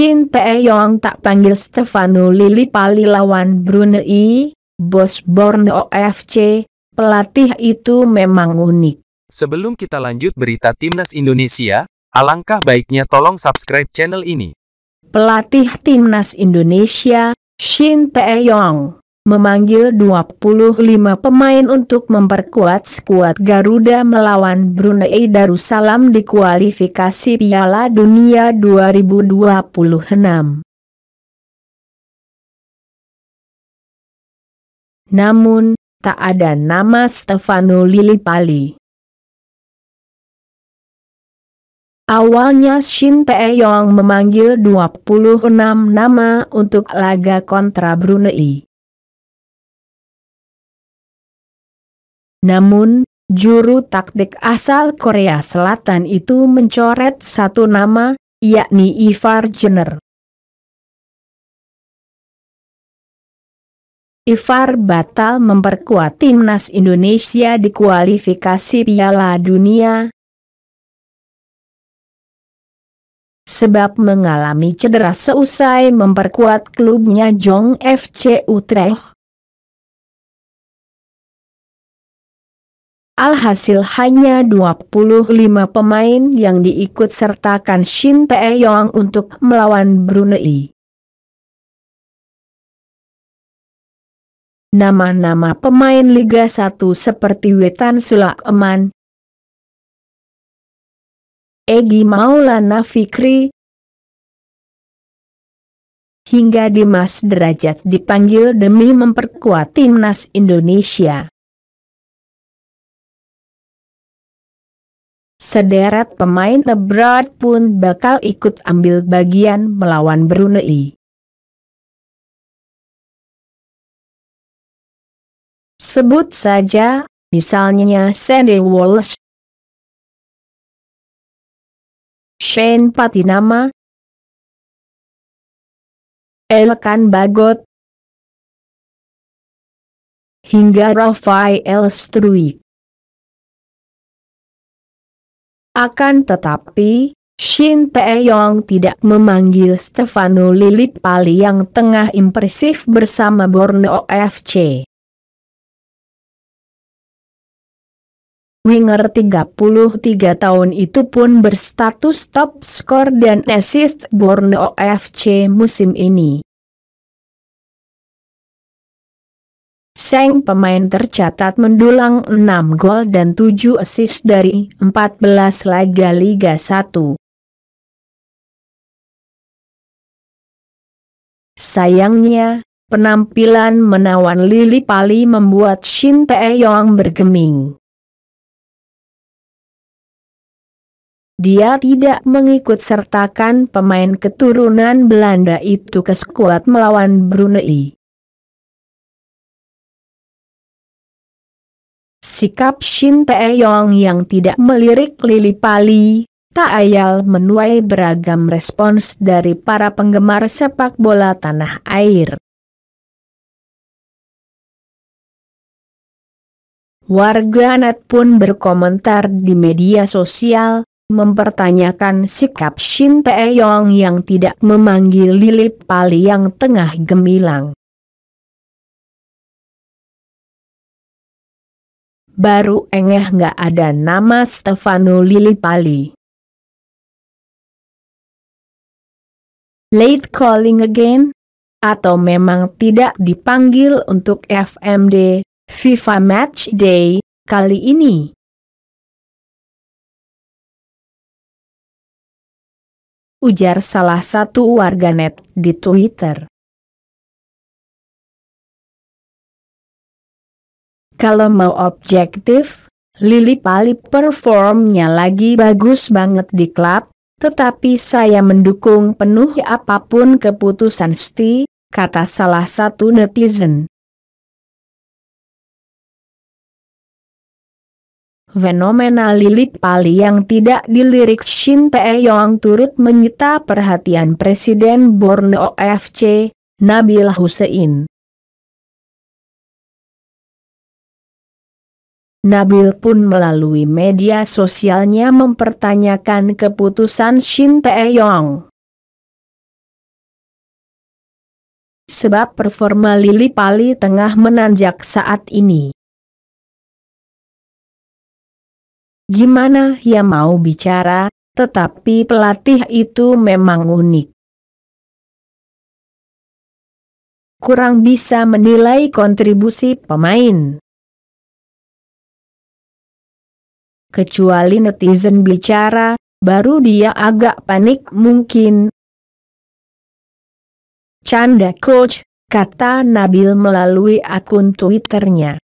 Shin Tae-yong tak panggil Stefano pali lawan Brunei, bos Borneo FC, pelatih itu memang unik. Sebelum kita lanjut berita Timnas Indonesia, alangkah baiknya tolong subscribe channel ini. Pelatih Timnas Indonesia, Shin Tae-yong memanggil 25 pemain untuk memperkuat skuad Garuda melawan Brunei Darussalam di kualifikasi Piala Dunia 2026. Namun, tak ada nama Stefano Lillipali. Awalnya Shin Tae-yong memanggil 26 nama untuk laga kontra Brunei. Namun, juru taktik asal Korea Selatan itu mencoret satu nama, yakni Ivar Jenner. Ivar batal memperkuat timnas Indonesia di kualifikasi Piala Dunia sebab mengalami cedera seusai memperkuat klubnya Jong FC Utrecht. Alhasil hanya 25 pemain yang diikut sertakan Shin yong untuk melawan Brunei. Nama-nama pemain Liga 1 seperti Wetan Sulak Eman, Egi Maulana Fikri, hingga Dimas Derajat dipanggil demi memperkuat timnas Indonesia. sederet pemain abroad pun bakal ikut ambil bagian melawan Brunei. Sebut saja, misalnya Sandy Walsh, Shane Patinama, Elkan Bagot, hingga Rafael Struik. Akan tetapi, Shin Taeyong tidak memanggil Stefano Lilipali yang tengah impresif bersama Borneo FC. Winger 33 tahun itu pun berstatus top skor dan assist Borneo FC musim ini. Seng pemain tercatat mendulang 6 gol dan 7 assist dari 14 laga Liga 1. Sayangnya, penampilan menawan Lili Pali membuat Shin Taeyong bergeming. Dia tidak mengikut sertakan pemain keturunan Belanda itu ke skuad melawan Brunei. Sikap Shin Tae-yong yang tidak melirik lili pali, tak ayal menuai beragam respons dari para penggemar sepak bola tanah air. Warganet pun berkomentar di media sosial, mempertanyakan sikap Shin Tae-yong yang tidak memanggil Lili Pali yang tengah gemilang. baru engeh nggak ada nama Stefano Pali. Late calling again? Atau memang tidak dipanggil untuk FMD, FIFA Match Day, kali ini? Ujar salah satu warganet di Twitter. Kalau mau objektif, Lili Pali performnya lagi bagus banget di klub, tetapi saya mendukung penuh apapun keputusan Sti, kata salah satu netizen. Fenomena Lili Pali yang tidak dilirik Shin Tae-yong turut menyita perhatian Presiden Borneo FC, Nabil Hussein. Nabil pun melalui media sosialnya mempertanyakan keputusan Shin Tae-yong. Sebab performa Lili Pali tengah menanjak saat ini. Gimana ya mau bicara, tetapi pelatih itu memang unik. Kurang bisa menilai kontribusi pemain. kecuali netizen bicara, baru dia agak panik mungkin. Canda coach, kata Nabil melalui akun Twitternya.